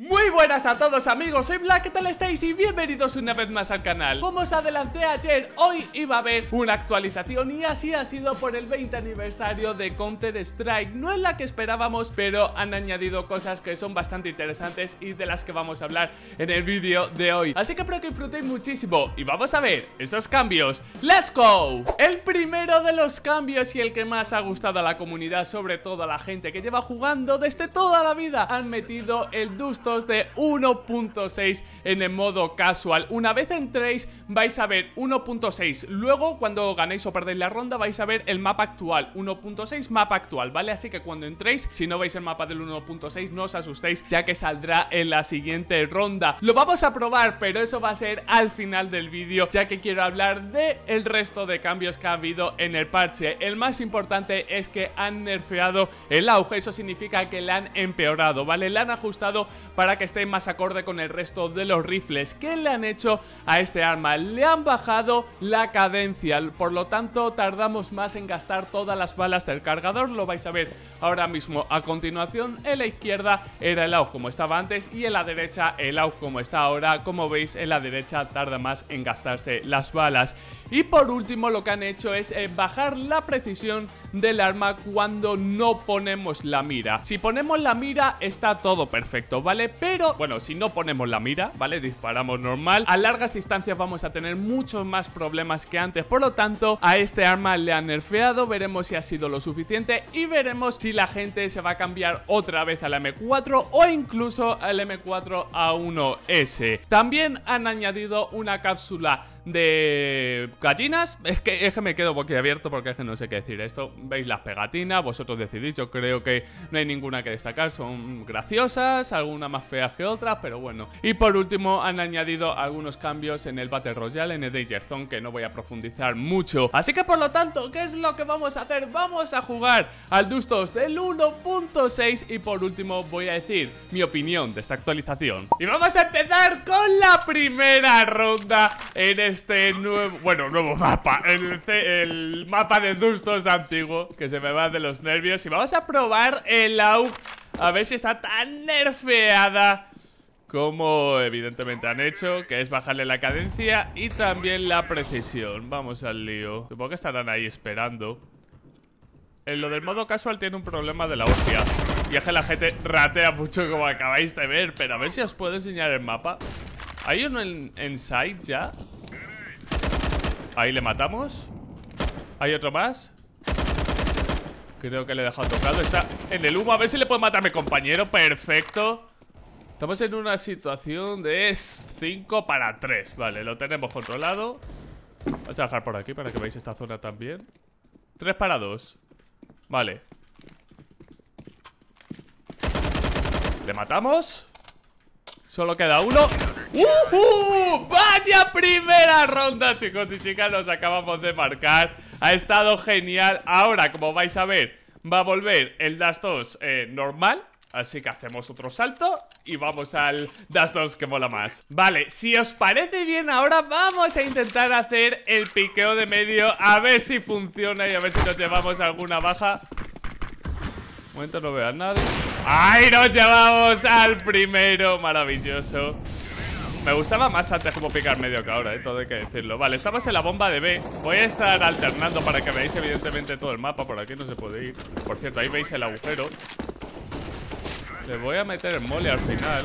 Muy buenas a todos amigos, soy Black, ¿qué tal estáis? Y bienvenidos una vez más al canal Como os adelanté ayer, hoy iba a haber una actualización Y así ha sido por el 20 aniversario de Counter Strike No es la que esperábamos, pero han añadido cosas que son bastante interesantes Y de las que vamos a hablar en el vídeo de hoy Así que espero que disfrutéis muchísimo Y vamos a ver esos cambios ¡Let's go! El primero de los cambios y el que más ha gustado a la comunidad Sobre todo a la gente que lleva jugando desde toda la vida Han metido el Dust de 1.6 en el modo casual. Una vez entréis vais a ver 1.6, luego cuando ganéis o perdéis la ronda vais a ver el mapa actual, 1.6 mapa actual, ¿vale? Así que cuando entréis, si no veis el mapa del 1.6 no os asustéis ya que saldrá en la siguiente ronda. Lo vamos a probar, pero eso va a ser al final del vídeo ya que quiero hablar de resto de cambios que ha habido en el parche. El más importante es que han nerfeado el auge, eso significa que la han empeorado, ¿vale? La han ajustado para que esté más acorde con el resto de los rifles. ¿Qué le han hecho a este arma? Le han bajado la cadencia, por lo tanto tardamos más en gastar todas las balas del cargador, lo vais a ver ahora mismo. A continuación, en la izquierda era el AUG como estaba antes y en la derecha el AUG como está ahora. Como veis, en la derecha tarda más en gastarse las balas. Y por último, lo que han hecho es eh, bajar la precisión del arma cuando no ponemos la mira. Si ponemos la mira, está todo perfecto, ¿vale? Pero, bueno, si no ponemos la mira, ¿vale? Disparamos normal. A largas distancias vamos a tener muchos más problemas que antes. Por lo tanto, a este arma le han nerfeado. Veremos si ha sido lo suficiente y veremos si la gente se va a cambiar otra vez al M4 o incluso al M4A1S. También han añadido una cápsula de gallinas. Es que, me quedo boquiabierto porque es que no sé qué decir. Esto, veis las pegatinas, vosotros decidís. Yo creo que no hay ninguna que destacar. Son graciosas, alguna más feas que otra, pero bueno. Y por último han añadido algunos cambios en el Battle Royale, en el Danger Zone, que no voy a profundizar mucho. Así que por lo tanto, ¿qué es lo que vamos a hacer? Vamos a jugar al Dustos del 1.6 y por último voy a decir mi opinión de esta actualización. Y vamos a empezar con la primera ronda en este nuevo, bueno, nuevo mapa, el, mapa de Dustos antiguo, que se me va de los nervios. Y vamos a probar el AUG a ver si está tan nerfeada como evidentemente han hecho, que es bajarle la cadencia y también la precisión. Vamos al lío. Supongo que estarán ahí esperando. En lo del modo casual tiene un problema de la hostia. Y es que la gente ratea mucho como acabáis de ver, pero a ver si os puedo enseñar el mapa. ¿Hay uno en, en side ya? Ahí le matamos. ¿Hay otro más? Creo que le he dejado tocado Está en el humo, a ver si le puedo matar a mi compañero Perfecto Estamos en una situación de 5 para 3 Vale, lo tenemos controlado Vamos a trabajar por aquí para que veáis esta zona también 3 para 2 Vale ¿Le matamos? Solo queda uno ¡Uh! ¡Vaya primera ronda, chicos y chicas! Nos acabamos de marcar Ha estado genial Ahora, como vais a ver Va a volver el das 2 eh, normal Así que hacemos otro salto y vamos al das 2 que mola más Vale, si os parece bien ahora vamos a intentar hacer el piqueo de medio A ver si funciona y a ver si nos llevamos alguna baja Un momento, no veo a nadie ¡Ay, nos llevamos al primero! Maravilloso. Me gustaba más antes como picar medio que ahora, eh, todo hay que decirlo Vale, estamos en la bomba de B Voy a estar alternando para que veáis evidentemente todo el mapa Por aquí no se puede ir Por cierto, ahí veis el agujero Le voy a meter el mole al final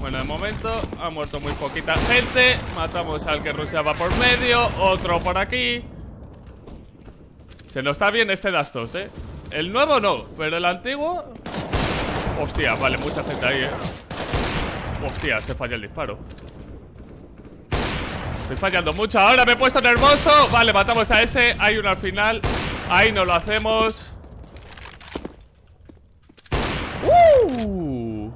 Bueno, de momento ha muerto muy poquita gente Matamos al que ruseaba por medio Otro por aquí Se nos está bien este Dastos, eh El nuevo no, pero el antiguo Hostia, vale, mucha gente ahí, eh Hostia, se falla el disparo Estoy fallando mucho Ahora me he puesto nervioso Vale, matamos a ese Hay uno al final Ahí no lo hacemos uh.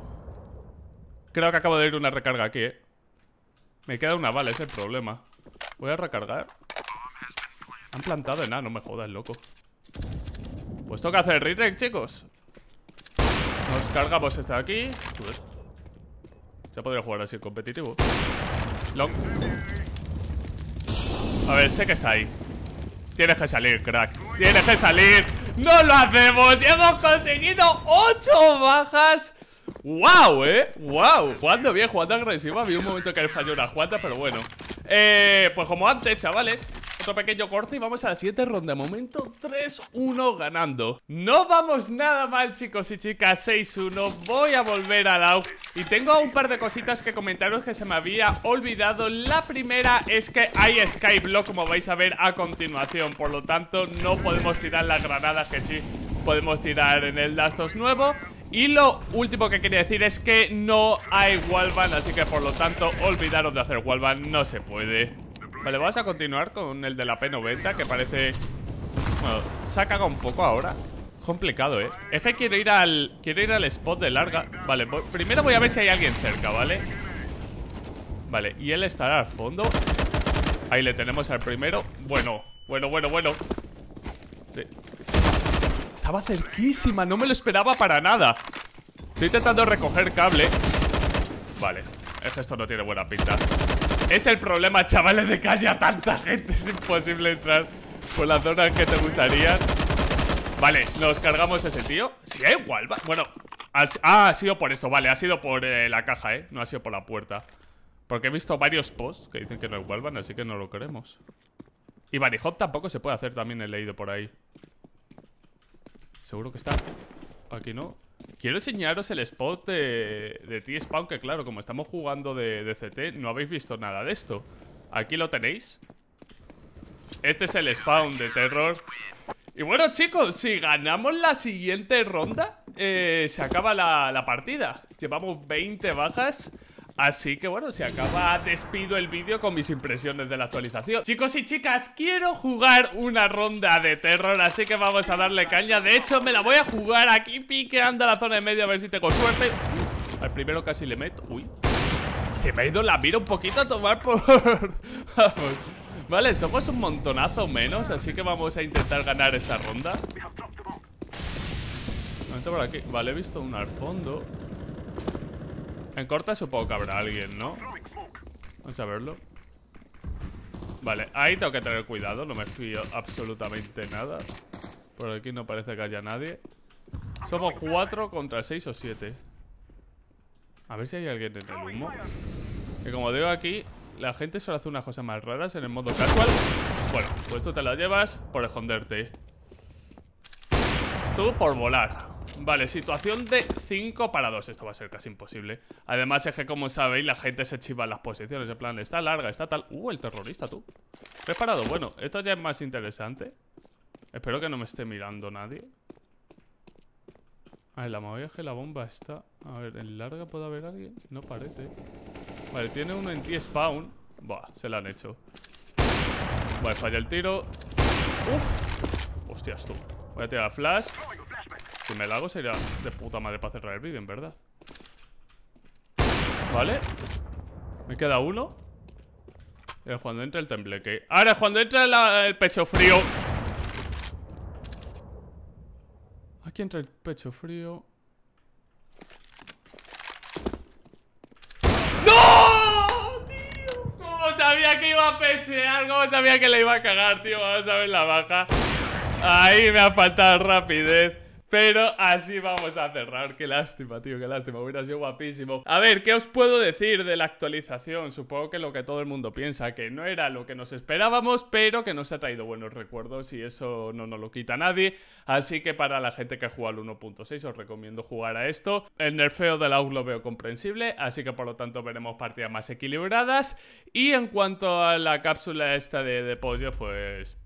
Creo que acabo de ir una recarga aquí, eh Me queda una bala, es el problema Voy a recargar Han plantado en No me jodas, loco Pues tengo que hacer retake, chicos nos cargamos esta de aquí. Se podría jugar así competitivo. A ver, sé que está ahí. Tienes que salir, crack. Tienes que salir. ¡No lo hacemos! ¡Hemos conseguido 8 bajas! ¡Wow, eh! ¡Wow! Jugando bien, jugando agresivo Había un momento que le falló una jugada, pero bueno. Eh, pues como antes, chavales, pequeño corte y vamos a la siguiente ronda. Momento 3-1 ganando. No vamos nada mal, chicos y chicas. 6-1. Voy a volver al out Y tengo un par de cositas que comentaros que se me había olvidado. La primera es que hay Skyblock, como vais a ver a continuación. Por lo tanto, no podemos tirar las granadas que sí podemos tirar en el Dastos nuevo Y lo último que quería decir es que no hay Wallbang Así que por lo tanto olvidaros de hacer wallbang no se puede Vale, vamos a continuar con el de la P90 Que parece... Bueno, se ha cagado un poco ahora Complicado, ¿eh? Es que quiero ir al... Quiero ir al spot de larga Vale, primero voy a ver si hay alguien cerca, ¿vale? Vale, y él estará al fondo Ahí le tenemos al primero Bueno, bueno, bueno, bueno Estaba cerquísima, no me lo esperaba para nada Estoy intentando recoger cable Vale, es que esto no tiene buena pinta es el problema, chavales, de que haya tanta gente Es imposible entrar por las zonas que te gustaría Vale, nos cargamos ese tío eh, Si hay ah, igual, bueno ha sido por esto, vale, ha sido por eh, la caja, eh No ha sido por la puerta Porque he visto varios posts que dicen que no vuelvan Así que no lo queremos Y Barry tampoco se puede hacer, también he leído por ahí Seguro que está Aquí no Quiero enseñaros el spot de, T-Spawn, que claro, como estamos jugando de, de, CT, no habéis visto nada de esto. Aquí lo tenéis. Este es el spawn de terror. Y bueno, chicos, si ganamos la siguiente ronda, eh, se acaba la, la partida. Llevamos 20 bajas. Así que bueno, se acaba, despido el vídeo con mis impresiones de la actualización Chicos y chicas, quiero jugar una ronda de terror, así que vamos a darle caña De hecho, me la voy a jugar aquí piqueando la zona de medio a ver si tengo suerte Al primero casi le meto, uy Se me ha ido la mira un poquito a tomar por... vamos Vale, somos un montonazo menos, así que vamos a intentar ganar esta ronda por aquí Vale, he visto un al fondo en corta supongo que habrá alguien, ¿no? Vamos a verlo Vale, ahí tengo que tener cuidado No me fío absolutamente nada Por aquí no parece que haya nadie Somos cuatro contra seis o siete A ver si hay alguien en el humo Que como digo aquí La gente solo hace unas cosas más raras en el modo casual Bueno, pues tú te la llevas por esconderte Tú por volar Vale, situación de 5 para 2 Esto va a ser casi imposible Además es que como sabéis la gente se chiva en las posiciones En plan, está larga, está tal Uh, el terrorista tú Preparado, bueno, esto ya es más interesante Espero que no me esté mirando nadie A ah, ver, la movida que la bomba está A ver, ¿en larga puede haber alguien? No parece Vale, tiene uno en 10 spawn Buah, se la han hecho Vale, falla el tiro Uf Hostias tú Voy a tirar flash si me la hago sería de puta madre para cerrar el vídeo, en verdad Vale Me queda uno Y es cuando entra el que... Ahora es cuando entra el pecho frío Aquí entra el pecho frío ¡No! ¿Cómo sabía que iba a pechear? ¿Cómo sabía que le iba a cagar, tío? Vamos a ver la baja Ahí me ha faltado rapidez pero así vamos a cerrar. Qué lástima, tío, qué lástima. Hubiera sido guapísimo. A ver, ¿qué os puedo decir de la actualización? Supongo que lo que todo el mundo piensa, que no era lo que nos esperábamos, pero que nos ha traído buenos recuerdos y eso no nos lo quita nadie. Así que para la gente que juega al 1.6 os recomiendo jugar a esto. El nerfeo del AUG lo veo comprensible, así que por lo tanto veremos partidas más equilibradas. Y en cuanto a la cápsula esta de pollo, pues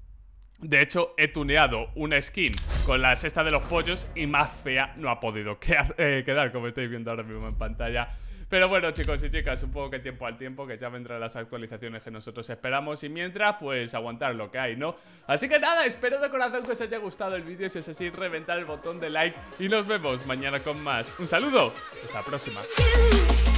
de hecho, he tuneado una skin con la cesta de los pollos y más fea no ha podido eh, quedar, como estáis viendo ahora mismo en pantalla. Pero bueno, chicos y chicas, un poco que tiempo al tiempo, que ya vendrán las actualizaciones que nosotros esperamos y mientras, pues aguantar lo que hay, ¿no? Así que nada, espero de corazón que os haya gustado el vídeo, si es así, reventar el botón de like y nos vemos mañana con más. Un saludo, hasta la próxima.